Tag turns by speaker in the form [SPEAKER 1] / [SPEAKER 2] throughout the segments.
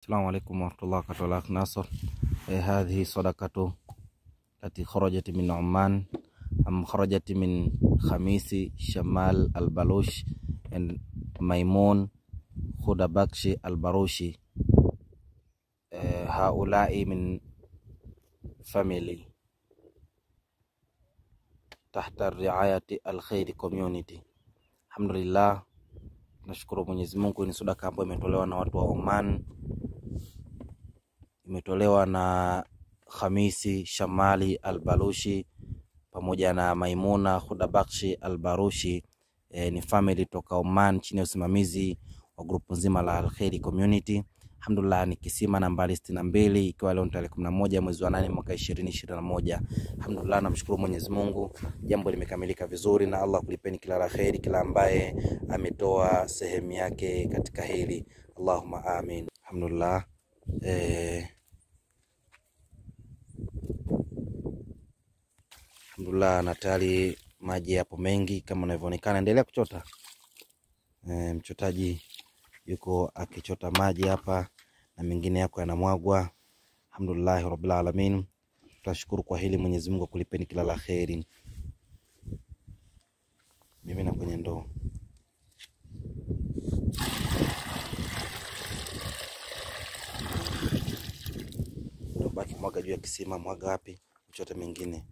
[SPEAKER 1] السلام عليكم ورحمة الله وبركاته الأخ ناصر هذه صدقة التي خرجت من عمان أم خرجت من خميس شمال البلوش ميمون خدبكش البروشي هؤلاء من family تحت الرعاية الخير community alhamdulillah nashukuru Mwenyezi Mungu ni sadaka ambayo imetolewa na watu wa Oman imetolewa na Hamisi Shamali Albarushi pamoja na Maimuna Hudabakshi Albarushi. E, ni family toka Oman chini ya usimamizi wa grupu nzima la Alkheri Community. Alhamdulillah ni kisima nambari sitini na mbili ikiwa leo tarehe kumi na moja mwezi wa nane mwaka ishirini ishirini na moja. Alhamdulillah, namshukuru Mwenyezi Mungu, jambo limekamilika vizuri, na Allah kulipeni kila la kheri kila ambaye ametoa sehemu yake katika hili, Allahumma amin. Alhamdulillah eh Alhamdulillah, na tayari maji yapo mengi kama unavyoonekana, endelea kuchota. E, mchotaji yuko akichota maji hapa na mengine yako yanamwagwa. Alhamdulillah rabbil alamin, tunashukuru kwa hili. Mwenyezi Mungu akulipeni kila la kheri. na kwenye ndoo baki, mwaga juu ya kisima, mwaga wapi, mchote mengine.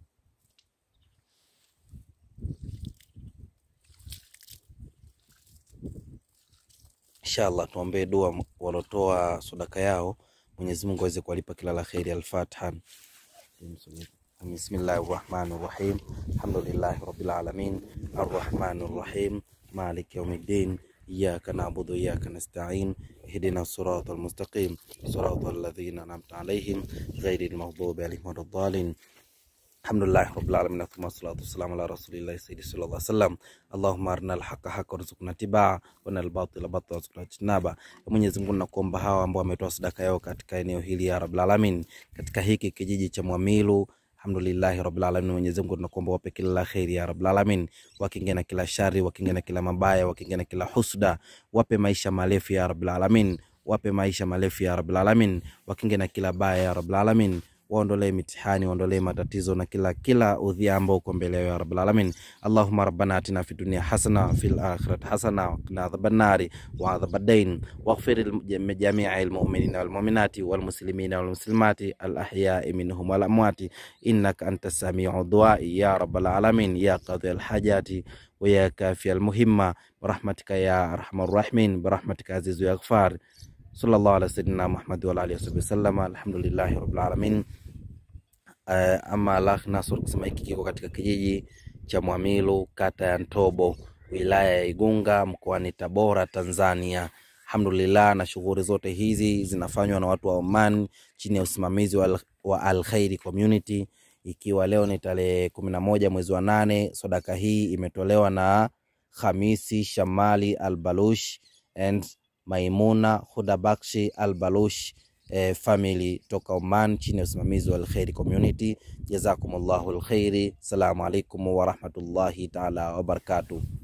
[SPEAKER 1] Inshallah tuombee dua walotoa sadaka yao, Mwenyezi Mungu aweze kuwalipa kila la kheri. Al-Fatiha. Bismillahir Rahmanir Rahim. Alhamdulillahi Rabbil Alamin. Arrahmanir Rahim. Maliki Yawmiddin. Iyyaka na'budu wa iyyaka nasta'in. Ihdina siratal mustaqim. Siratal ladzina an'amta 'alayhim, ghayril maghdubi 'alayhim waladdallin. Alhamdulillah rabbil alamin thumma salatu wassalamu ala rasulillah sayyidi sallallahu alaihi wasallam. Allahumma arina alhaqa haqa warzuqna tibaa wa nal batila batila warzuqna tinaba. Mwenyezi Mungu nakuomba hawa ambao wametoa sadaka yao katika eneo hili ya rabbil alamin, katika hiki kijiji cha Mwamilu Alhamdulillahi rabbil alamin, Mwenyezi Mungu tunakuomba wape kila la kheri ya rabbil alamin, wakinge na kila shari, wakinge na kila mabaya, wakinge na kila husda, wape maisha marefu ya rabbil alamin, wape maisha marefu ya rabbil alamin, wakinge na kila baya ya rabbil alamin waondolee mitihani, waondolee matatizo na kila kila udhiambo uko mbele yao ya Rabbul Alamin. Allahumma rabbana atina fi dunya hasana fil akhirati hasana wa qina adhaban nari wa adhaban dain waghfir jami'il mu'minina wal mu'minati wal muslimina wal muslimati al ahya'i minhum wal amwati innaka antas sami'u du'a ya Rabbul Alamin ya qadhi al hajati wa ya kafi al muhimma برحمتك ya arhamar rahimin برحمتك عزيز يا ghafar sallallahu ala sayyidina Muhammad wa alihi wasallam sallama. Alhamdulillahi rabbil alamin. Uh, ama Lakh Nasur kusema hiki kiko katika kijiji cha Mwamilu kata ya Ntobo wilaya ya Igunga mkoani Tabora Tanzania. Alhamdulillah, na shughuli zote hizi zinafanywa na watu wa Oman chini ya usimamizi wa, wa Community, ikiwa leo ni tarehe kumi na moja mwezi wa nane. Sadaka hii imetolewa na Hamisi Shamali Al Balush and Maimuna Hudabakshi Al Balush eh, family toka Oman chini ya usimamizi wa Alkhairi Community. Jazakumullahu alkhairi. Salamu alaikum rahmatullahi taala barakatuh.